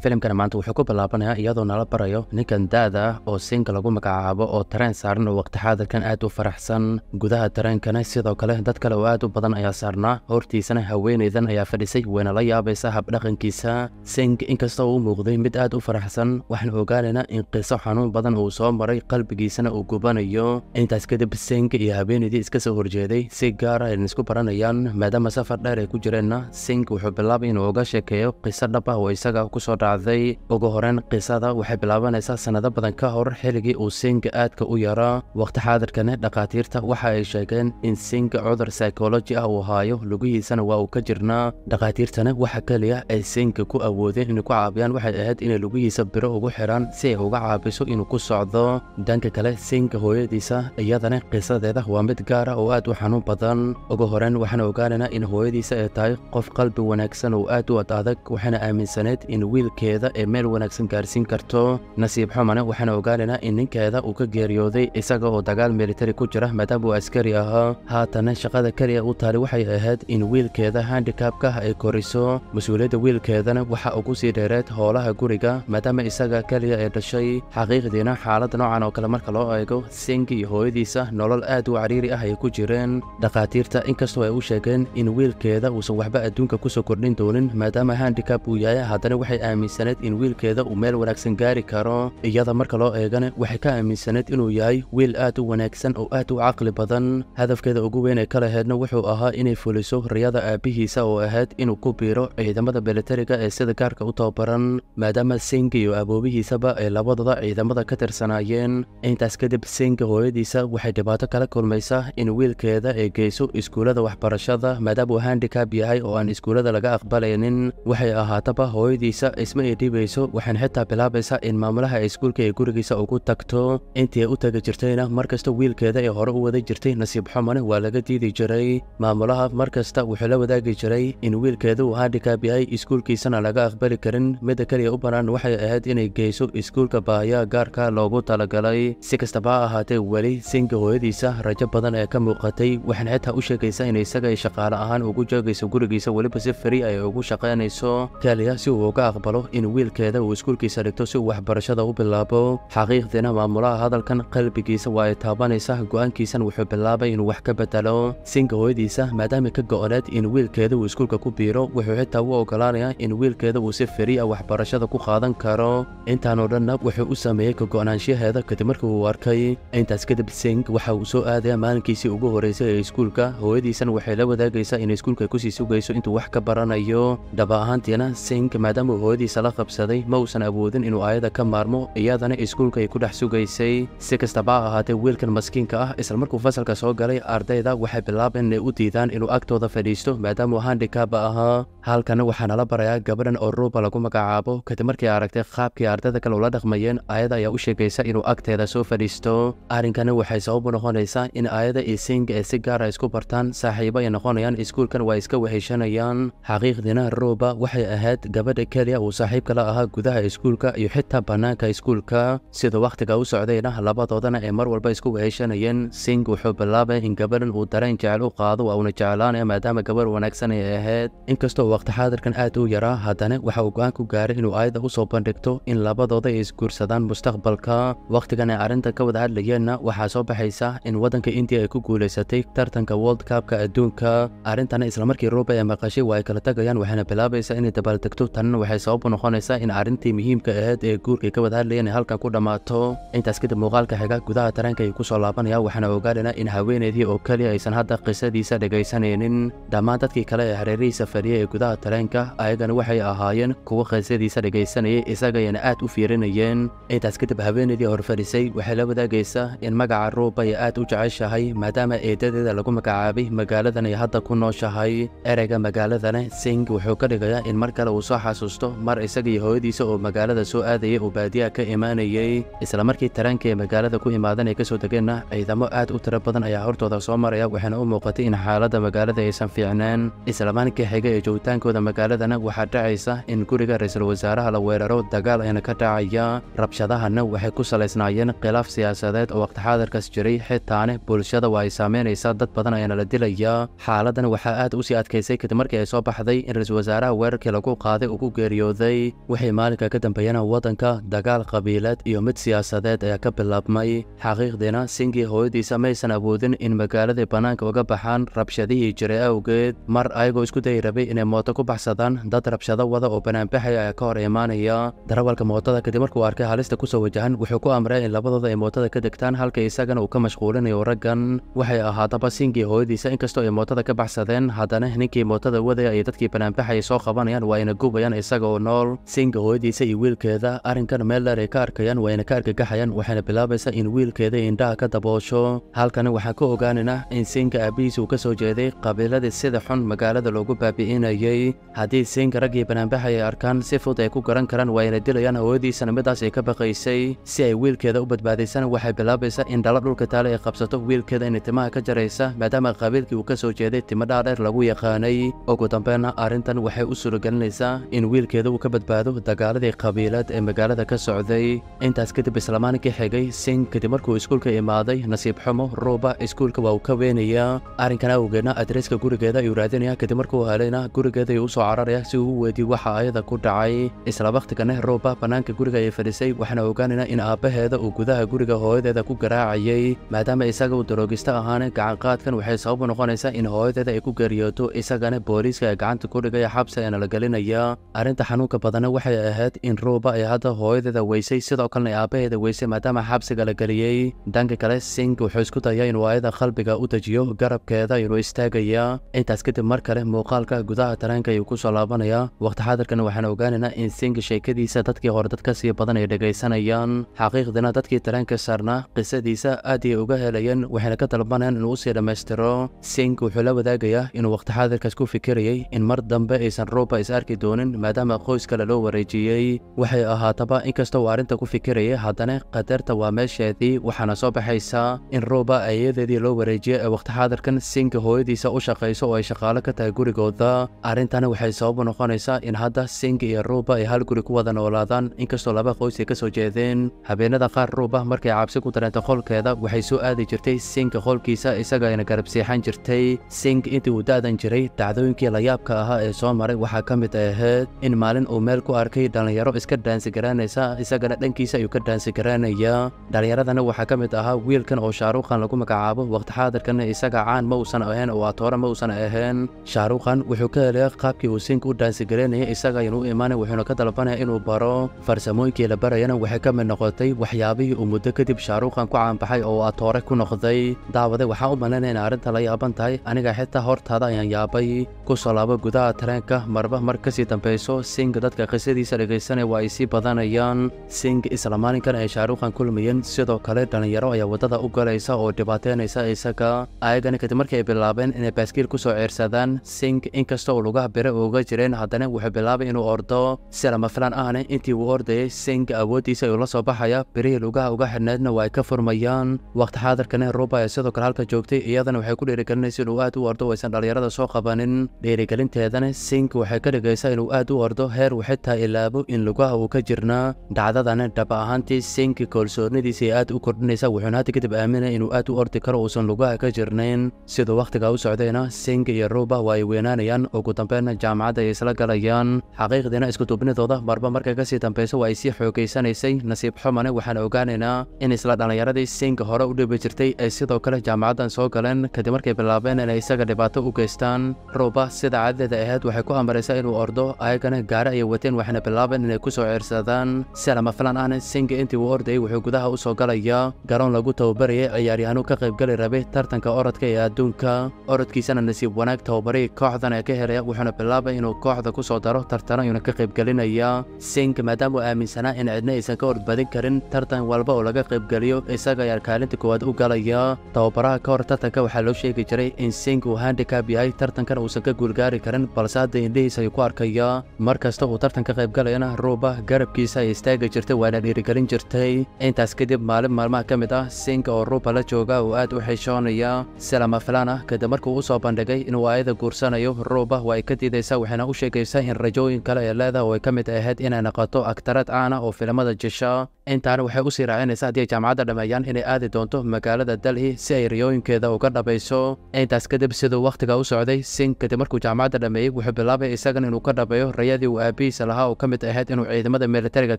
filimkana maanta wuxuu ku bilaabanayaa iyadoo nala barayo ninkan da ah oo siinka lagu magacaabo oo tareen saaran oo waqti xaadirkan aad u faraxsan gudaha tareenkana sidoo kale dad kale oo aad u badan ayaa saarnaa hortiisana haweenaydan ayaa fadhisay wayna la yaabaysa habdhaqankiisa sink inkastoo oo u muuqday mid aad u faraxsan waxaan ogaanaynaa in qiso xanuun badan uu soo maray qalbigiisana uu gubanayo intaas kadib sink iyo habeenaydii iska soo horjeeday si gaar ah aynan isku baranayaan maadaama safar dheer ay ku jireenna sink wuxuu bilaabay inuu uga sheekeeyo qiso dhab ah oo isaga kusoo dhaa qaaday ugu horeyn qisada waxay bilaabanaysaa sannado badan ka hor xilligii uu singa aadka u yaraa wakhti xaadirkana dhakhaatiirta waxa ay sheegeen in singa cudur saykoloji ah uu haayo lugihiisana waa uu ka jirnaa dhakhaatiirtana waxa keliya ay singa ku awoodeen inay ku caabiyaan waxay ahayd inay lugihiisa biro ugu xidhaan si ay uga caabiso inuu ku socdo dhanka kale singa hooyadiisa iyadana qisadeeda waa mid gaara ah oo aad u xanuun badan ugu horeyn waxaan ogaanaynaa in hooyadiisa ay tahay qof qalbi wanaagsan oo aad u ad adag waxaana aaminsaneed in wiilk warkeeda ee meel wanaagsan gaarsiin karto nasiib xumane waxaan ogaanaynaa in ninkeeda uu ka geeriyooday isaga oo dagaal militari ku jira maadaama uu askari ahaa haatanna shaqada keliya u taali waxay ahayd in wiilkeeda handikaabkah ay koriso mas-uuliyadda wiilkeedana waxa ugu sii dheereed howlaha guriga maadaama isaga keliya ee dhashay xaqiiqdiina xaalada noocan oo kale marka loo eego sengi iyo hooyadiisa nolol aad u cariiri ah ay ku jireen dhakhaatiirta inkastoo ay u sheegeen in wiilkeeda uusan waxba adduunka kusoo kordhin doonin maadaama handikaab uu yahay haddana waxay aaminsan aaminsanayd in wiilkeeda uu meel wanaagsan gaari karo iyada marka loo eegana waxay ka aaminsanayd inuu yahay wiil aad u wanaagsan oo aad u caqli badan hadafkeeda ugu weyn ee ka laheedna wuxuu ahaa inay fuliso riyada aabbihiisa oo ahayd inuu ku biiro ciidamada milatariga ee sida gaarka u tababaran maadaama sengi iyo aboobihiisaba ay labadooda ciidamada ka tirsanaayeen intaas kadib sengi hooyadiisa waxay dhibaato kala kulmaysaa in wiilkeeda ay geyso iskuullada waxbarashada maadaama uu handikab yahay oo aan iskuullada laga aqbalaynin waxay ahaataba hooyadiisa ma ii dhiibayso waxaan xitaa bilaabaysaa in maamulaha iskuulka ee gurigiisa ugu tagto intii ay u tagi jirtayna mar kasta wiilkeeda ee hore u wada jirtay nasiib xumane waa laga diidi jiray maamulaha mar kasta wuxuu la wadaagi jiray in wiilkeeda uu handikaab yahay iskuulkiisana laga aqbali karin midda kaliya u bannaan waxay ahayd inay geyso iskuulka baahiyaha gaarka loogu talagalay si kastaba ha ahaatee weli singa hooyadiisa rajo badan ee ka muuqatay waxaan xitaa u sheegaysaa in isaga ay shaqaale ahaan ugu joogayso gurigiisa weliba si fari ay ugu shaqaynayso kaliya si uu uga aqbalo in wiilkeeda uu iskuulkiisa dhigto si uu waxbarashada u bilaabo xaqiiqdiina maamulaha hadalkan qalbigiisa waa ay taabanaysaa go'aankiisan wuxuu bilaabay inuu wax ka bedelo sinka hooyadiisa maadaama ka go'oneed in wiilkeeda uu iskuulka ku biiro wuxuu xitaa u ogolaanayaa in wiilkeeda uu si feriya ah waxbarashada ku qaadan karo intaanoo dhanna wuxuu u sameeyey ka go'naanshaheeda kadib markii uu arkay intaas kadib sing waxa uu soo aadaya maalinkiisii ugu horreysay ee iskuulka hooyadiisan waxay la wadaagaysaa in iskuulka kusii sugayso intuu wax ka baranayo dhaba ahaantiina sink maadaama hooyadiisa balse la qabsaday ma uusan awoodin inuu aayada ka maarmo iyadana iskuulka ay ku dhex sugaysay si kastaba ahaatee wiilkan maskiinka ah isla markuu fasalka soo galay ardayda waxay bilaabeen inay u diidaan inuu agtooda fadhiisto maadaamuu handikaaba ahaa halkana waxaa nala barayaa gabadhan oo ruuba lagu magacaabo kadib markii aragtay qaabkii ardayda kale ula dhaqmayeen aayada ayaa u sheegaysa inuu agteeda soo fadhiisto arrinkana waxay sababu noqonaysaa in aayada iyo siinga ee si gaara ah isku bartaan saaxiibo ay noqonayaan iskuulkan waa iska weheshanayaan xaqiiqdina ruuba waxay ahayd gabadha keliya uu saaxiibka la ahaa gudaha iskuulka iyo xitaa bannaanka iskuulka sida wakhtiga u socdayna labadoodana ay mar walba isku weheshanayeen sing wuxuu bilaabay in gabadhan uu dareen jecel u qaado waa uuna jeclaanaya maadaama gabarh wanaagsan ay ahayd inkastoo waqti xaadirkan aad u yaraa haddana waxa uu go-aan ku gaaray inuu aayadda usoo bandhigto in labadooda ay isguursadaan mustaqbalka wakhtigan ay arrinta ka wada hadlayeenna waxaa soo baxaysa in waddanka indiya ay ku guulaysatay tartanka world cupka adduunka arrintana islamarkii ruuba ee maqashay waa ay kala tagayaan waxayna bilaabaysaa inay dabaaltegto tanna waxay sabab noqonaysaa in arrintii muhiimka ahayd ee guurkay ka wada hadlayeen halkan ku dhammaato intaas kadib muuqaalka xiga gudaha taranka ay ku soo laabanayaan waxaana ogaanayna in haweenaydii oo keliya aysan hadda qisadiisa dhegaysanaynin dhammaan dadkii kale ee hareerihiisa fadhiya ee gudaha tareenka ayagana waxay ahaayeen kuwa qisadiisa dhegaysanayay isagayana aad u fiirinayeen intaas kadib haweenaydii horfadhisay waxay la wadaagaysaa in magaca ruuba ay aad u jeceshahay maadaama eedadeeda lagu magacaabay magaaladan ay hadda ku nooshahay ereyga magaaladana sing wuxuu ka dhigayaa in mar kale uu soo xasuusto mar qaar isaga iyo hooyadiisa oo magaalada soo aadayay oo baadiyaha ka imaanayey isla markii ee magaalada ku imaadan ay kasoo degeenna ciidamo aad u tiro badan ayaa hortooda soo maraya waxaana u muuqatay in xaaladda magaalada aysan fiicneen isla xiga ee joogitaankooda magaaladana waxaa dhacaysa in guriga ra-iisul wasaaraha la weeraro dagaal ayna ka dhacaya rabshadahana waxay ku salaysnaayeen khilaaf siyaasadeed oo waqtixaadarkaas jiray xitaane bulshada waa ay saameynaysaa dad badan ayaana la dilaya xaaladdan waxaa aad u sii adkaysay kadib markii ay soo baxday in ra-iisul wasaaraha weerarkii lagu qaaday uu ku geeriyooday dhacday wixii maalinka ka dambeeyana waddanka dagaal qabiileed iyo mid siyaasadeed ayaa ka bilaabmay xaqiiqdiina singii hooyadiisa maysan awoodin in magaaladii bannaanka uga baxaan rabshadihii jiray awgeed mar ayagoo isku dayi rabay inay mooto ku baxsadaan dad rabshado wada oo banaanbaxaya ayaa ka hor imaanaya darawalka mootada kadib markuu arkay halista kusoo wajahan wuxuu ku amray in labadooda ay mootada ka degtaan halka isagana uu ka mashquulinayo raggan waxay ahaataba singii hooyadiisa inkastoo ay mootada ka baxsadeen haddana ninkii mootada wadaya ay dadkii banaanbaxaya soo qabanayaan waa ayna gubayaan isagaoo noo nicole singa hooyadiisa iyo wiilkeeda arrinkan meeler ay ka arkayaan wayna ka argagaxayaan waxayna bilaabaysaa in wiilkeeda indhaha ka daboosho halkana waxaa ka ogaanana in singa aabihiis uu ka soo jeeday qabiiladii sida xun magaalada loogu baabi'inayay haddii singa raggii banaanbaxay ay arkaan si fud ay ku garan karaan waayna dilayaan hooyadiisana midaas ay ka baqaysay si ay wiilkeeda u badbaadaysana waxay bilaabaysaa in dhalo dhulka taale ay qabsato wiilkeeda inay timaha ka jaraysa maadaama qabiilkii uu ka soo jeeday timo dhaadheer lagu yaqaanay ugu dambeynna arrintan waxay u suuragelinaysaa in wiilkeeda uu ka ka badbaado dagaaladii qabiilad ee magaalada ka socday intaas kadib islamaankii xigay sin kadib markuu iskuulka imaaday nasiib xumo ruuba iskuulka waa uu ka weenayaa arrinkan awgeedna adreska gurigeeda ayuu raadinayaa kadib markuu helayna gurigeeda ayuu u cararayaa si uu u weediyo waxa ayada ku dhacay isla wakhtigana ruuba bannaanka guriga ayay fadhiisay waxaana ogaanaynaa in aabbaheeda uu gudaha guriga hooyadeeda ku garaacayay maadaama isaga uu daroogista ahaan gacanqaadkan waxay sabab u noqonaysaa in hooyadeeda ay ku geeriyooto isagana booliiska ee gacanta ku dhigaya xabsi ee nala gelinaya arrinta xanuunka badana waxay ahayd in ruuba ay hadda hooyadeeda weysay sidoo kalena aabaheeda weysay maadaama xabsiga la geliyey dhanka kale sing wuxuu isku dayay inuu ayada qalbiga u dejiyo garabkeeda inuu istaagaya intaas kadib mar kale muuqaalka gudaha tareenka ayuu kusoo laabanaya waqti xadarkan waxaan ogaanaynaa in sing sheekadiisa dadkii hore dad ka sii badan ay dhegaysanayaan xaqiiqdina dadkii tareenka saarnaa qisadiisa aad ay uga helayeen waxayna ka dalbanayaan inuu usii dhammaystiro sing wuxuu la wadaagayaa inuu waqti xadarkaas ku fikirayay in mar dambe aysan ruuba is arki doonin maadaama qoys kale loo wareejiyey waxay ahaataba inkasta uu arrinta ku fikirayay haddana qadarta waa meesheedii waxaana soo baxaysaa in rooba ayadeedii loo wareejiyey ee wakhti xaadirkan siinka hooyadiisa u shaqayso oo ay shaqaalo ka tahay gurigooda arrintani waxay sababu noqonaysaa in hadda siinka iyo ruuba ay hal guri ku wada noolaadaan inkastoo laba qoys ay ka soo jeedeen habeenada qaar ruuba markay cabsi ku dareento qolkeeda waxay soo aadi jirtay siinka qolkiisa isaga ayna garab seexan jirtay sink intii uu da'dan jiray dacdooyinkii layaabka ahaa ee soo maray waxaa ka mid ahayd in maalin uu uu meel ku arkay dhallinyaro iska daansi garaanaysa isagana dhankiisa ayuu ka daansi garaanayaa dhallinyaradana waxaa ka mid ahaa wiilkan oo shaaruqan lagu magacaabo wakhti xaadirkana isaga caan ma uusan ahayn oo atoore ma uusan ahayn shaaruqan wuxuu ka helaya qaabkii uu siinka u daansigaranayay isaga aynu u imaanay wuxuuna ka dalbanaya inuu baro farsamooyinkii la barayana waxay ka mid noqotay waxyaabihii uu muddo kadib shaaruqan ku caanbaxay oo atoore ku noqday daawade waxaan u malaynaya ina arrinta la yaaban tahay aniga xitaa hortaada ayaan yaabay ku soo laabo gudaha tareenka marba mar kasii dambayso siinka dadka qisadiisa dhegaysanaya waa ay sii badanayaan sing isla maalinkan ay shaaruuqan kulmayeen sidoo kale dhallinyaro ayaa waddada u galaysa oo dhibaateynaysa isaga ayagana kadib markii ay bilaabeen inay baskiil ku soo ceersadaan sing inkasta oo lugaha bire uga jireen haddana wuxuu bilaabay inuu ordo si lama maflaan ahna intii uu ordayay sing awooddiisa ayuu la soo baxaya birihii lugaha uga xidhnaydna waa ay ka furmayaan waqti xaadarkana ruba ayaa sidoo kale halka joogtay iyadana waxay ku dhiirigelinaysa inuu aad u ordo aysan dhallinyarada soo qabanin dhiirigelinteedana sing waxay ka dhigaysaa inuu aad u ordo heer dheer uu xitaa ilaabo in lugaha uu ka jirnaa dhacdadana dhab ahaantii sinki kalsoonidiisa ee aad u kordhinaysa wuxuuna hadda kadib aaminaya inuu aad u ordi karo uusan lugaha ka jirnayn siduu wakhtigaa u socdayna sinki iyo ruba waa ay weynaanayaan ugu dambeynna jaamacadda ay isla galayaan xaqiiqdiina iskuduubnidooda marba marka sii dambayso waa ay sii xoogaysanaysay nasiib xumane waxaan ogaanaynaa in isla dhallinyaradii sinki hore u dhibi jirtay ay sidoo kale jaamacaddan soo galeen kadib markay bilaabeen inay isaga dhibaato u geystaan ruba sida caadadeeda ahayd waxay ku amaraysaa inuu ordo ayagana gaara ay wateen waxayna bilaabeen inay kusoo ceersadaan si lama filan ahna singa intii uu ordayay wuxuu gudaha u soo galayaa garoon lagu tababarayay ciyaaryahanu ka qaybgali rabay tartanka orodka ee adduunka orodkiisana nasiib wanaag tababarihii kooxdan ee ka helaya wuxuuna bilaabay inuu kooxda ku soo daro tartano ayuuna ka qaybgelinayaa sing maadaama uu aaminsanaa in cidna aysan ka ordbadin karin tartan walba oo laga qaybgeliyo isaga ayaar kaalinta koowaad u galaya tababaraha ka hor tartanka waxaa loo sheegi jiray in sing uu handicab yahay tartankana uusan ka guulgaari karin balse hadda indhihiis ayuu ku arkayaa mar kasta uu tartanka galayana ruuba garabkiisa ay istaaga jirtay waana dhiirigelin jirtay intaas kadib maalin maalmaha ka mid ah siinka oo ruuba la jooga uu aad u xishoonaya silamafilana filaan ah kadib markuu u soo bandhigay inuu aayada guursanayo ruuba waa ay ka diidaysaa waxayna u sheegaysaa in rajooyin kale ee leedaha oo ay ka mid ahayd inay naqato aktarad caana ah oo filimada jisha intaana waxay usii raacinaysa haddii ay jaamacadda dhammeeyaan inay aadi doonto magaalada dalhi si ay riyooyinkeeda uga dhabayso intaas kadib siduu wakhtiga u socday sin kadib markuu jaamacadda dhameeyey wuxuu bilaabay isagan inuu ka dhabeeyo rayadii uu aabihiisa lahaa oo ka mid ahayd inuu ciidamada militariga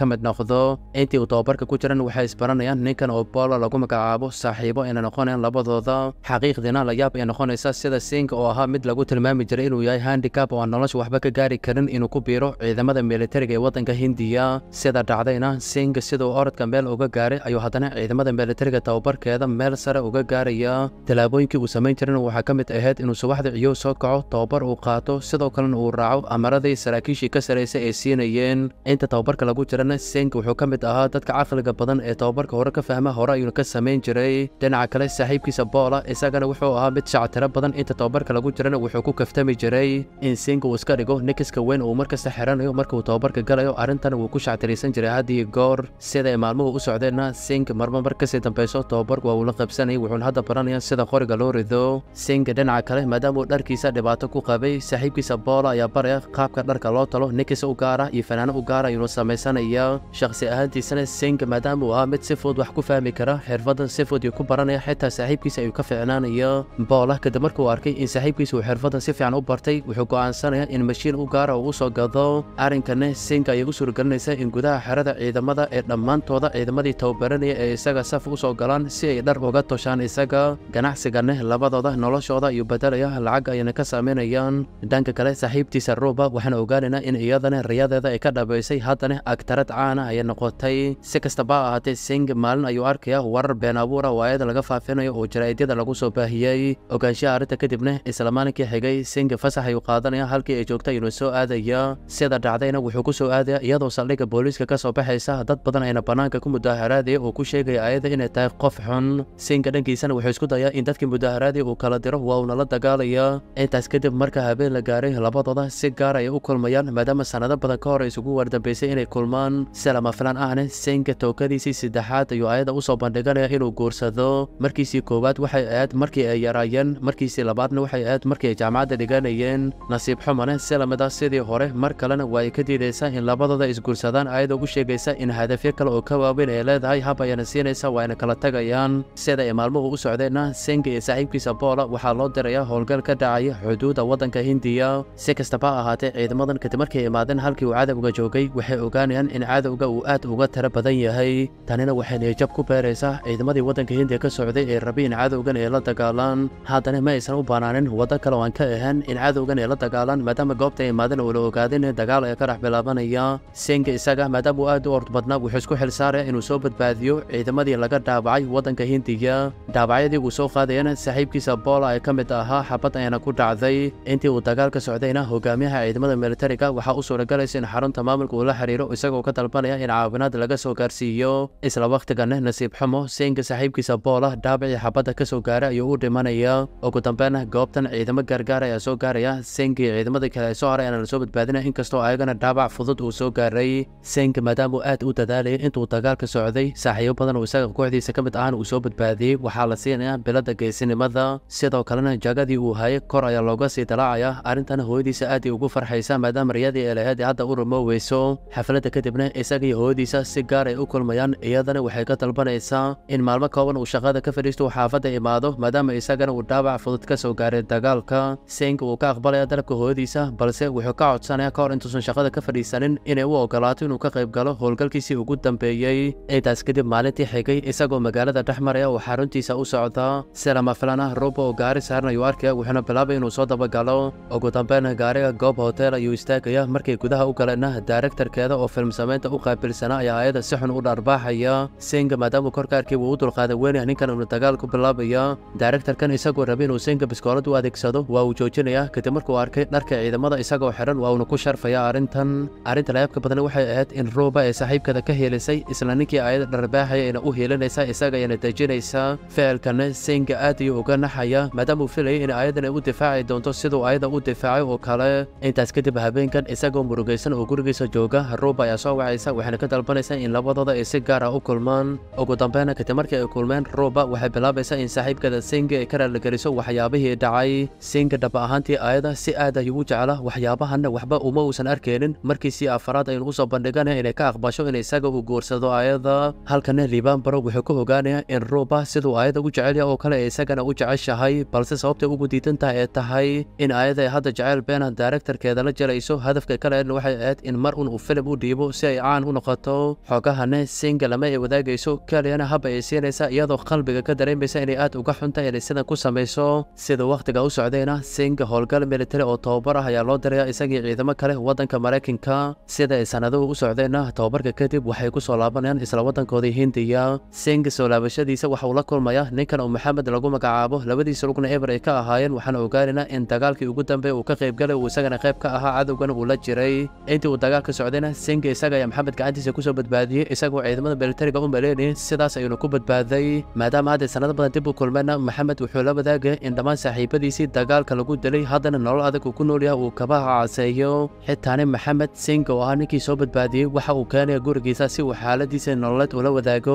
ka mid noqdo intii uu tababarka ku jiran waxay isbaranayaan ninkan oo boolo lagu magacaabo saaxiibo ina noqonayaan labadooda xaqiiqdiina la yaab ay noqonaysa sida siinka oo ahaa mid lagu tilmaami jiray inuu yahay handicab oo aan nolosha waxba ka gaari karin inuu ku biiro ciidamada militariga ee waddanka hindiya sida dhacdayna siinka sidau orodka meel uga gaaray ayuu haddana ciidamada milatariga tababarkeeda meel sare uga gaarayaa tallaabooyinkii uu samayn jirin waxaa ka mid ahayd inuu subaxda ciyow soo kaco tababar uu qaato sidoo kalena uu raaco amaradii saraakiishii ka saraysa ay siinayeen inta tababarka lagu jirana seng wuxuu ka mid ahaa dadka caqliga badan ee tababarka hore ka fahma hore ayuuna ka samayn jiray dhinaca kale saaxiibkiisa boola isagana wuxuu ahaa mid shactiro badan inta tababarka lagu jirana wuxuu ku kaftami jiray in seng uu iska dhigo nikiska weyn uu markasta xiranayo markauu tababarka galayo arrintan wuu ku shactiraysan jiray haddiyo goor sida xilliyada ay maalmuhu u socdeenna sinka marma mar kasii dambeyso tobabarku waa uula qabsanayay wuxuuna hadda baranaya sida qoriga loo rido sinka dhinaca kale maadaama uu dharkiisa dhibaato ku qabay saaxiibkiisa boola ayaa baraya qaabka dharka loo talo ninkiisa u gaara iyo fanaano u gaara ayuuna samaysanaya shakhsi ahaantiisana sinka maadaama uu ahaa mid si fudud wax ku fahmi kara xirfadan si fudud iyuu ku baranaya xitaa saaxiibkiisa ayuu ka ficnaanaya boola kadib markuu arkay in saaxiibkiisa uu xirfadan si fiican u bartay wuxuu go'aansanaya in mashiin u gaara oo u soo gado arrinkana sinka ayay u suuragelinaysa in gudaha xerada ciidamada ee dhammaan dhammaantooda ciidamadii tababaranaya ee isaga saf u soo galaan si ay dhar uga toshaan isaga ganacsiganeh labadooda noloshooda iyo badelaya lacag ayna ka saameynayaan dhanka kale saaxiibtiisa ruuba waxaana ogaanaynaa in iyadana rayadeeda ay ka dhabaysay haddana agtarad caana ah ayay noqotay si kastaba ahaatee sing maalin ayuu arkaya warar been abuura oo aayad laga faafinayo oo jaraa'idyada lagu soo baahiyey ogaanshaha arrinta kadibne isla maalinkii xigay sing fasax ayuu qaadanaya halkii ay joogta inuu soo aadaya sida dhacdayna wuxuu ku soo aadaya iyadoo saldhigga booliiska ka soo baxaysa dad badan waxayna bannaanka ku mudaharaadaya uu ku sheegaya ayada inay tahay qof xun siinka dhankiisana wuxuu isku dayaa in dadkii mudaharaadaya uu kala diro waa uuna la dagaalaya intaas kadib marka habeen la gaaray labadooda si gaar ah ay u kulmayaan maadaama sannado badan ka hor isugu wardambaysay inay kulmaan si lama filan ahne siinka tookadiisii saddexaad ayuu ayada usoo bandhiganaya inuu guursado markiisii koowaad waxay ahayd markii ay yaraayeen markiisii labaadna waxay ahayd markii ay jaamacadda dhiganayeen nasiib xumane si lamid ah sidii hore mar kalena waa ay ka diidaysaa in labadooda isguursadaan ayadoo u sheegaysa in hadafyo kala kale oo ka waaweyn ay leedahay hab ayana siinaysa waa ayna kala tagayaan sida ay maalmuhu u socdeenna senga iyo saaxiibkiisa boola waxaa loo dirayaa howlgal ka dhacaya xuduuda waddanka hindiya si kastaba ha ahaatee ciidamadan kadib markay imaadeen halkii uu cadowga joogay waxay ogaanayaan in cadowga uu aad uga tiro badan yahay tanina waxay niyajab ku beeraysaa ciidamadii waddanka hindiya ka socday ee rabi in cadowgan ay la dagaalaan haddana ma aysan u banaanin waddan kale aan ka ahaan in cadowgan ay la dagaalaan maadaama goobta ay imaadeen uu la ogaadeen in dagaal ay ka dhex bilaabanaya senga isaga maadaama uu aad u ord badnaa wuxuu isku ku inuu soo badbaadiyo ciidamadii laga dhaawacay waddanka hindiga dhaawacyadii uu soo qaadayana saaxiibkiisa boola ee ka mid ahaa xabad ayaana ku dhacday intii uu dagaalka socdayna hogaamiyaha ciidamada militariga waxaa u suuragalaysa in xarunta maamulka uu la xidhiiro isagoo ka dalbanaya in caawinaad laga soo gaarsiiyo isla wakhtigana nasiib xumo siinka saaxiibkiisa boola dhaawacii xabadda ka soo gaaray ayuu u dhimanaya ugu dambeyna goobtan ciidamo gargaar ayaa soo gaaraya senkii ciidamada kale ee soo haray ayaana lasoo badbaadinaya inkastoo ayagana dhaabac fudud uu soo gaaray senka maadaama uu aad u dadaalaya intuu dagaalka socday saaxiibo badan oo isaga kooxdiisa ka mid ahna uu soo badbaadiyey waxaa la siinaya bilada geesinimada sidoo kalena jagadii uu hayay kor ayaa looga sii dalaacaya arrintan hooyadiisa aad ugu farxaysa maadaama riyadii ay lahayd hadda u rumo weyso xafladda kadibna isaga iyo hooyadiisa si gaar ay u kulmayaan iyadana waxay ka dalbanaysaa in maalmo kooban uu shaqada ka fadhiisto uu xaafadda imaado maadaama isagana uu dhaawac fudud ka soo gaaray dagaalka seenka uu ka aqbalaya dalabka hooyadiisa balse wuxuu ka codsanaya ka hor intuusan shaqada ka fadhiisanin inay u ogolaato inuu ka qayb galo howlgalkiisii ugu dambe dambeeyey intaas kadib maalintii xigay isagoo magaalada dhex maraya uu xaruntiisa u socda si lama filan ah ruuba oo gaari saarnayu arkaya wuxuuna bilaabay inuu soo dabagalo ugu dambeynna gaariga goob hoteel ayuu istaagaya markay gudaha u galeenna daaregtarkeeda oo filmsamaynta u qaabilsanaa ayaa ayada si xun u dharbaaxaya singa maadaamuu korkaarkii wuu u dulqaaday weynah ninkan uuna dagaal ku bilaabaya daaregtarkan isagoo rabay inuu singa biskoolad u adeegsado waa uu joojinaya kadib markuu arkay dharka ciidamada isagoo xidhan waa uuna ku sharfaya arrintan arrinta layaabka badna waxay ahayd in ruuba ee saaxiibkeeda ka helis dejinaysay isla ninkii ayada dharbaaxayayna u hiilinaysa isaga dejinaysaa ficilkana seynka aad iyo uga naxaya maadaamuu filayay in ayadan u difaaci doonto siduu ayada u difaacay oo kale intaas kadib habeenkan isagoo murugaysan oo gurigiisa jooga haruuba ayaa soo wacaysa waxayna ka dalbanaysaa in labadooda ay si gaar ah u kulmaan ugu dambeyna kadib markii ay kulmeen ruuba waxay bilaabaysaa in saaxiibkada senga ay ka raalligeliso waxyaabihii dhacay senga dhab ahaantii ayada si aad ayuu ah u jecla waxyaabahanna waxba uma uusan arkeenin markii afaraad aynu usoo bandhigana inay ka aqbasho in isaga u guursado ayada halkana liban barog wuxuu ku hogaanaya in ruba siduu ayada u jecelya oo kale isagana u jeceshahay balse sababta ugu diidantaha ee tahay in ayada ay hadda jaceyl bena daaregtarkeeda la jarayso hadafka kaleedna waxay ahayd in mar un uu filim u dhiibo si ay caan u noqoto xogahana singalama lama ay wadaagayso kaliyana haba ay siinaysa iyadoo qalbiga ka dareemaysa inay aad uga xunta inay sidan ku samayso sida wakhtiga u socdayna singa howlgal militari oo tobabar ah ayaa loo diraya isagii ciidamo kale waddanka maraykanka sida ay sanado u socdeenna tobabarka kadib waxay kusoo laabanayaan isla waddankooda hindiya sing soo laabashadiisa waxauu la kulmaya ninkan uu maxamed lagu magacaabo labadiisa lugna eber ay ka ahaayeen waxaan ogaanaynaa in dagaalkii ugu dambeey uu ka qaybgalay uu isagana qayb ka ahaa cadowgana uu la jiray intii uu dagaalka socdayna sing isaga ayaa maxamed gacantiisa kusoo badbaadiyey isagoo ciidamada militariga u maleeni sidaas ayuuna ku badbaaday maadaama hadday sanado badan dib u kulmeenna maxamed wuxuu la wadaagay in dhammaan saaxiibadiisii dagaalka lagu dilay haddana nolol adag uu ku nool yaha uu kabaha caaseeyo xitaani maxamed sing oo ahaa ninkii soo badbaadiyey waxa uu keenaya gurigiisa si uu xaaladiisa nololeed ula wadaago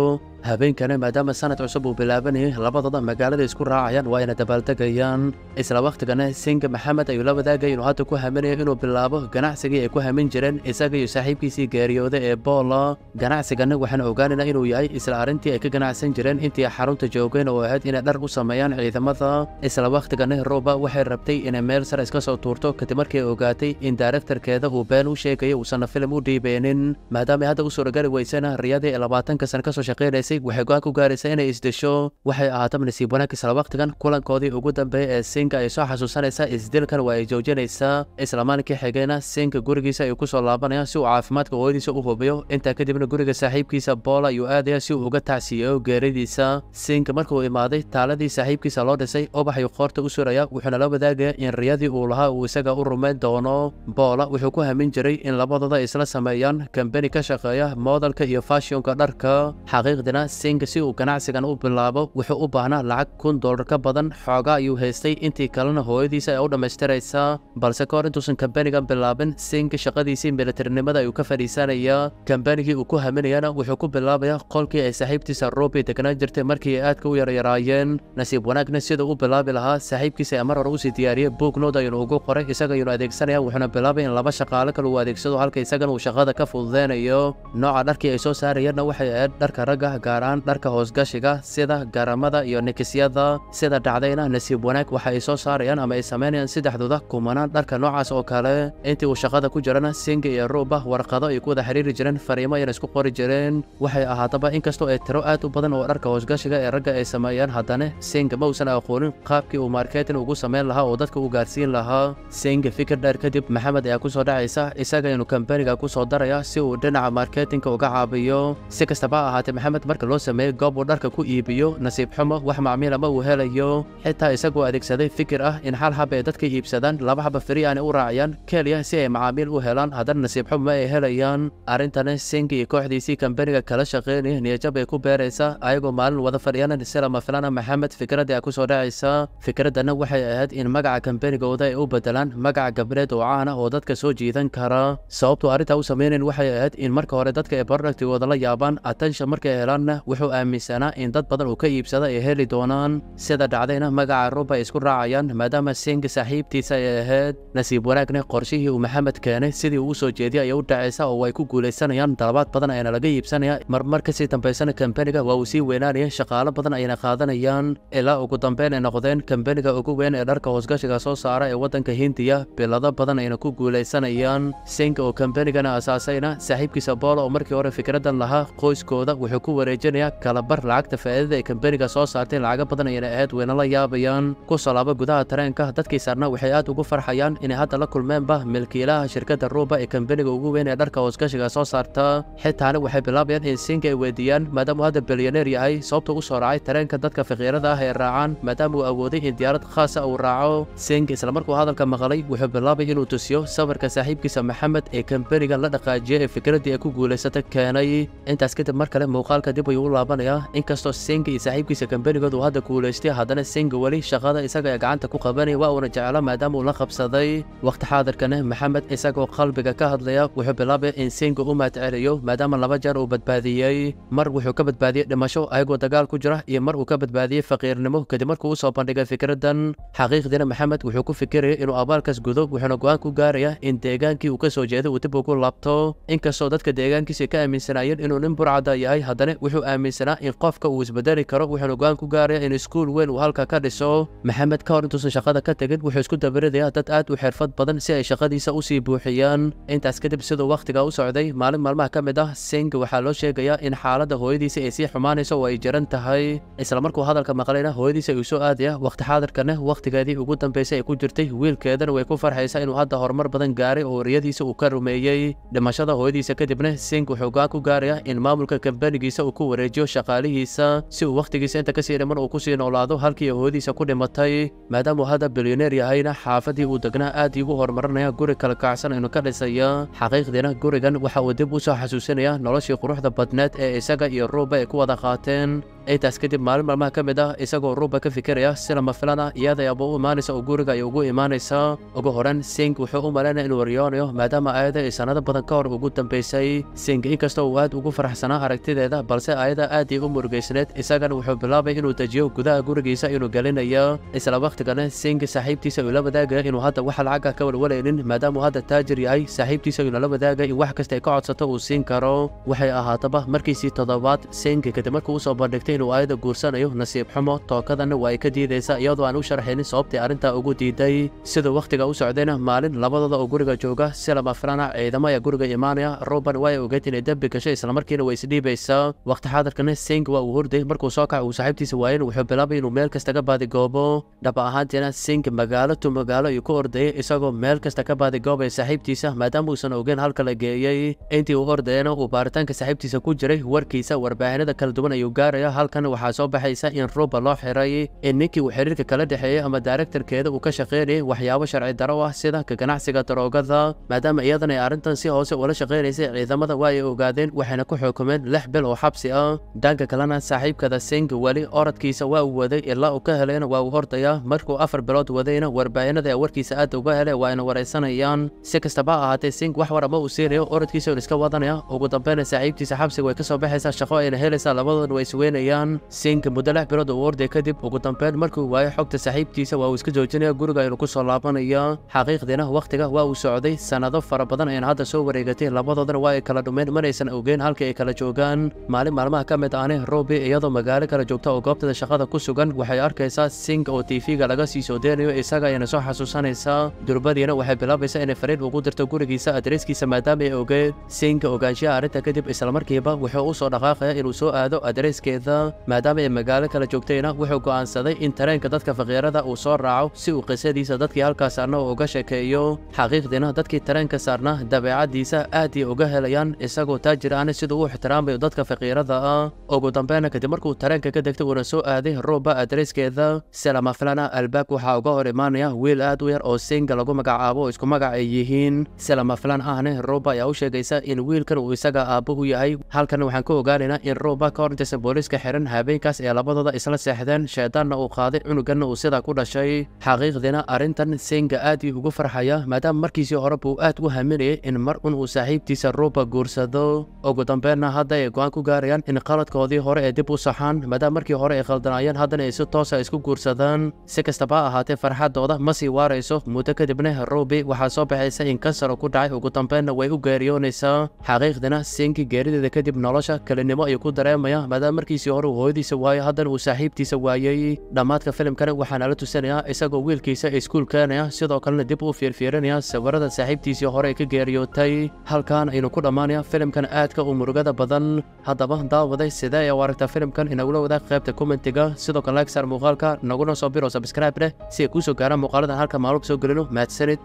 habeenkana maadaama sanad cusub uu bilaabanayay labadooda magaalada isku raacayaan waa ayna dabaaldegayaan isla wakhtigana singa maxamed ayuu la wadaagay inuu hadda ku haminayo inuu bilaabo ganacsigii ay ku hamin jireen isaga iyo saaxiibkiisii geeriyooda ee boola ganacsigana waxaan ogaanaynaa inuu yahay isla arrintii ay ka ganacsan jireen intii xarunta joogeen oo ahayd inay dhar u sameeyaan ciidamada isla wakhtigana ruuba waxay rabtay inay meel sare iska soo tuurto kadib markii ogaatay in daarektarkeeda uu been u sheegayo uusanna filim u dhiibeenin maadaama hadda u suuragali weysana riyadii ee labaatanka sana kasoo shaqeynaysay waxay go-aan ku gaaraysaa inay isdesho waxay ahaataba nasiib wanaag isla waqtigan kulankoodii ugu dambeeya ee siinka ay soo xasuusanaysaa isdilkan waa ay joojinaysaa islamaankii xigayna siinka gurigiisa ay kusoo laabanayaan si uu caafimaadka hooyadiisa u hubiyo intaa kadibna guriga saaxiibkiisa boola ayuu aadaya si uu uga tacsiiyeyo geeridiisa siinka markuu imaaday taaladii saaxiibkiisa loo dhisay ubax ayuu qoorta u suraya wuxuuna la wadaagaya in riyadii uu lahaa uu isaga u rumayn doono boola wuxuu ku hamin jiray in labadooda isla sameeyaan kambeni ka shaqeeya modal muuqaalka iyo faashionka dharka xaqiiqdina seenka si uu ganacsigan u bilaabo wuxuu u baahnaa lacag kun doolar ka badan xoogaa ayuu haystay intii kalena hooyadiisa ay u dhammaystiraysaa balse kahor intuusan kambanigan bilaabin seenka shaqadiisii militarinimada ayuu ka fadhiisanayaa kambanigii uu ku haminayana wuxuu ku bilaabayaa qolkii ay saaxiibtiisa robi degnaan jirtay markii ay aadka u yaryaraayeen nasiib wanaagna sida u bilaabi lahaa saaxiibkiisa mar hore usii diyaariyey buugnood ayuunu ugu qoray isaga ayuunu adeegsanaya wuxuuna bilaabay in laba shaqaale kale uu adeegsado halka isagana uu shaqada ka fududeynayo nooca dhar markii ay soo saarayeenna waxay ahayd dharka ragga gaar ahaan dharka hoosgashiga sida garamada iyo nikisyada sida dhacdayna nasiib wanaag waxa ay soo saarayaan ama ay samaynayaan saddexdooda kumanaan dharka noocaas oo kale intii uu shaqada ku jirana singi iyo ruba warqado ay ku wada xiriiri jireen fariimo ayna isku qori jireen waxay ahaataba inkastoo ay tiro aad u badan oo dharka hoosgashiga ee ragga ay sameeyaan haddana singa ma uusan aqoonin qaabkii uu marketin ugu samayn lahaa oo dadka u gaarsiin lahaa singa fikir dheer kadib maxamed ayaa ku soo dhacaysa isaga inuu kambaniga ku soo daraya si uu dhinaca marketinka uga caabiyo si kastaba ha ahaatee maxamed marka loo sameeyo goob uu dharka ku iibiyo nasiib xumo wax macmiilama uu helayo xitaa isagoo adeegsaday fikir ah in xal hab ay dadka iibsadaan laba haba feri aanay u raaciyaan keliya si ay macaamiil u helaan haddana nasiib xumo ay helayaan arrintana singi iyo kooxdiisii kambaniga kala shaqaynaya niyajab ay ku beeraysa ayagoo maalin wada fadhiyana silama filana maxamed fikraddii ay ku soo dhacaysaa fikraddanna waxay ahayd in magaca kambanigooda ay u bedelaan magaca gabreed oo caana ah oo dadka soo jiidan kara sababtuu arrintaa u samaynayn waxay ahayd in marka hore dadka ebar marnagtigooda la yaabaan atensha markay helaanna wuxuu aaminsanaa in dad badan uu ka iibsada ay heli doonaan sida dhacdayna magaca ruba ay isku raacayaan maadaama sing saaxiibtiisa ay ahayd nasiib wanaagne qorshihii uu maxamed keenay sidii uu u soo jeediyay ayay u dhacaysa oo ay ku guulaysanayaan dalabaad badan ayna laga iibsanaya marmar kasii dambaysana kambaniga waa uu sii weynaanaya shaqaalo badan ayna qaadanayaan ilaa ugu dambeyn ay noqdeen kambaniga ugu weyn ee dharka hoosgashiga soo saara ee waddanka hindiya bilado badan ayna ku guulaysanayaan sing oo kambanigana asaasayna saaxiibkiisa boolo oo markii hore fikradan lahaa qoyskooda wuxuu ku wareejinayaa kalabar lacagta faa'iidada ee kambaniga soo saartay lacaga laga badan ayana aad weyna la yaabayaan ku salaabo gudaha tareenka dadkii sarna waxay aad ugu farxayaan inay hadda la kulmeenba milkiilaha shirkadda ruuba ee kambaniga ugu weyn ee dharka hoosgashiga soo saarta xitaana waxay bilaabayaan in siinka ay weydiiyaan maadaamuu hadda bilyaneer yahay sababta u soo raacay tareenka dadka fakiirada ah ee raacaan maadaama uu awooday in diyaarad khaasa ah uu raaco sink islamarkuu hadalka maqlay wuxuu bilaabay inuu tusiyo sawirka saaxiibkiisa maxamed ee kambaniga la dhaqaajiya ee fikraddii ay ku guulaysatay keenay intaas kadib mar kale muuqaalka dib ayuu u laabanayaa inkastoo senga iyo saaxiibkiisa kambanigood uu hadda kuulaystay haddana senga weli shaqada isaga ee gacanta ku qabanaya waa uuna jeclo maadaama uu la qabsaday wakhti xaadirkana maxamed isagoo qalbiga ka hadlaya wuxuu bilaabay in senga u mahadceliyo maadaama laba jeer uu badbaadiyey mar wuxuu ka badbaadiyey dhimasho ayagoo dagaal ku jira iyo mar uu ka badbaadiyey faqiirnimo kadib markuu u soo bandhigay fikraddan xaqiiqdiina maxamed wuxuu ku fikiraya inuu abaalkaas gudo wuxuuna go ku gaaraya in deegaankii uu ka soo jeeday uu dib ugu laabto inkastoo dadka deegaankiisa aaminsanaa yar inuu nin burcada yahay haddana wuxuu aaminsanaa in qofka uu isbedeli karo wuxuuna go-aan ku gaaraya in iskuul weyn uu halka ka dhiso maxamed ka hor intuusan shaqada ka tegin wuxuu isku dabaridayaa dad aad u xirfad badan si ay shaqadiisa usii buuxiyaan intaas kadib siduu wakhtiga u socday maalin maalmaha ka mid ah seng waxaa loo sheegayaa in xaaladda hooyadiisa ay sii xumaanayso oo ay jaran tahay islamarkuu hadalka maqlayna hooyadiisa uu soo aadaya wakhti xaadirkana wakhtigeedii ugu dambaysay ay ku jirtay wiilkeedana way ku farxaysa inuu hadda horumar badan gaaray oo wariyadiisa uu ka rumeeyey dhimashada hooyadiisa kadibna seng wuxuu go'aan ku gaaraya in maamulka kambanigiisa uu ku wareejiyo shaqaalihiisa si uu wakhtigiisa inta kasii dhiman uu ku sii noolaado halkii ahoodiisa ku dhimatay maadaamauu hadda bilyaneer yahayna xaafaddii uu degnaa aad iigu horumarinaya guri kala kacsan inuu ka dhisaya xaqiiqdiina gurigan waxa uu dib u soo xasuusinaya noloshii quruxda badneed ee isaga iyo ruuba ay ku wada qaateen intaas kadib maalin maalmaha ka mid ah isagoo ruba ka fikiraya sida mafilan ah iyada yabo u imaanaysa oo guriga ay ugu imaanaysa ugu horan sing wuxuu u malaynaya inuu wariyoonayo maadaama ayada ay sanado badan ka hor ugu dambeysay sing inkastoo uu aad ugu farxsanaa aragtideeda balse ayada aad ay u murugaysneed isagana wuxuu bilaabay inuu dejiyo gudaha gurigiisa inuu gelinayo isla wakhtigana sing saaxiibtiisa uu la wadaagaya inuu hadda wax lacagga ka walwalaynin maadaama uu hadda taajir yahay saaxiibtiisa inuu la wadaagaya in wax kasta ay ka codsato uu siin karo waxay ahaataba markiisii toddobaad sing kadib markuu usoo bandhigtay sheegtay inuu aayadda guursanayo nasiib xumo tookadana waa ay ka diidaysaa iyadoo aan u sharxaynin sababtii arrintaa ugu diiday siduu wakhtiga u socdayna maalin labadooda oo guriga jooga si lama filana ciidamo ayaa guriga imaanaya ruban waa ay ogeyd inay dembi gashay islamarkiina way isdhiibaysaa wakhti xaadarkana sing waa uu horday markuu soo kac uu saaxiibtiisa waayen wuxuu bilaabay inuu meel kasta ka baadigoobo dhab ahaantiina sing magaalo tu magaalo ayuu ku ordayay isagoo meel kasta ka baadigoobaya saaxiibtiisa maadaama uusan ogeyn halka la geeyey intii uu ordayana uu baaritaanka saaxiibtiisa ku jiray warkiisa warbaahinada kala duwan ayuu gaaraya halkan waxaa soo baxaysa in ruba loo xirayay in ninkii uu xiriirka kala dhexeeyey ama daaregtarkeeda uu ka shaqaynayay waxyaabo sharci daro ah sida ka ganacsiga daroogada maadaama iyadan ay arrintan si hoose ula shaqaynaysay ciidamada waa ay ogaadeen waxayna ku xukumeen lix bil oo xabsi ah dhanka kalena saaxiibkada sing weli orodkiisa waa uu waday ilaa uu ka helayna waa uu hordayaa markuu afar bilood wadayna warbaahinada ee warkiisa aad uga helay waa ayna waraysanayaan si kastaba ahaatee sing wax war ama uu siinayo orodkiisa iska wadanaya ugu dambeyna saaxiibtiisa xabsiga way ka soo baxaysaa shaqo ayna helaysaa labadoodna way isweynayaan fuliyaan siinka muddo lix bilood oo warday kadib ugu dambeyn markuu waayay xogta saaxiibtiisa waa uu iska joojinaya guriga aynu ku soo laabanaya xaqiiqdiina wakhtiga waa uu socday sannado fara badan ayna hadda soo wareegatay labadoodana waa ay kala dhumeen manaysan ogeyn halkii ay kala joogaan maalin maalmaha ka mid ahne robi iyadoo magaalo kala joogta oo goobtada shaqada ku sugan waxay arkaysaa sink oo tv-ga laga sii soo isaga ayna soo xasuusanaysaa durbadiina waxay bilaabaysaa inay fariin ugu dirto gurigiisa adreskiisa maadaama ay ogeed sinka ogaanshiyaha arrinta kadib islamarkiiba wuxuu u soo dhaqaaqaya inuu soo aado adreskeeda Sudan maadaama ay magaalo kala joogtayna wuxuu go'aansaday in tareenka dadka faqiirada uu soo raaco si uu qisadiisa dadkii halkaas saarna uga sheekeeyo xaqiiqdiina dadkii tareenka saarna dabeecaddiisa aad iyo uga helayaan isagoo taajir ahna siduu uu ixtiraamayo dadka faqiirada ah ugu dambeyna kadib markuu tareenka ka degtay uuna soo aaday ruuba adreyskeeda salamaflana albaab waxaa uga hor imaanaya wiil aad u yar oo singa lagu magacaabo oo isku magac ay yihiin salamaflan ahne ruuba ayaa u sheegaysa in wiilkan uu isaga aabbuhu yahay halkan waxaan ka ogaanaynaa in ruuba ka hor intaysan booliiska xiran habeenkaas ee labadooda isla seexdeen shaydaanna uu qaaday cunuganna uu sidaa ku dhashay xaqiiqdina arrintan senga aad ugu farxaya maadaama markiisii horeba uu aad u haminayay in mar un uu saaxiibtiisa ruuba guursado ugu dambeenna hadda ay go-aan ku gaarayaan in qaladkoodii hore ay dib u saxaan maadaama markii hore ay khaldanayeen haddana ay si toosa isku guursadaan si kastaba ahaatee farxadooda ma sii waarayso muddo kadibna ruubi waxaa soo baxaysa in kansar ku dhacay ugu dambeenna way u geeriyoonaysaa xaqiiqdina sengi geerideeda kadib nolosha kelinimo ayuu ku dareemayaa maadaama markiisii hore uu hooyadiisa waayo haddana uu saaxiibtiisa waayey dhammaadka filimkana waxaa nala tusinayaa isagoo wiilkiisa iskuul keenaya sidoo kalena dib u fiirfiirinaya sawirada saaxiibtiisii hore ee ka geeriyootay halkan aynu ku dhammaanaya filimkan aadka u murugada badan haddaba daawaday sidee ee u aragtaa filimkan inagula wadaag qaybta kommentiga sidoo kale lagsar muuqaalka naguna soo biro sabscribe leh si ay kuu soo gaaraan muuqaaladan halka maalub soo gelino mahadsanid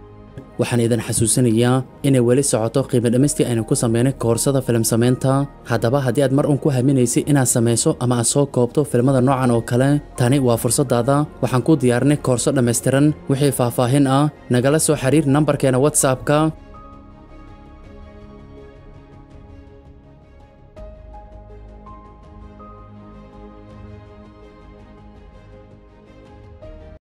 waxaan idin xasuusinayaa inay weli socoto qiimo dhammistii aynu ku samaynay koorsada filim samaynta haddaba haddii aad mar uun ku haminaysay inaad samayso ama aad soo koobto filmada noocan oo kale tani waa fursaddaada waxaan ku diyaarnay koorso dhammaystiran wixii faahfaahin ah nagala soo xiriir nambarkeena watsapka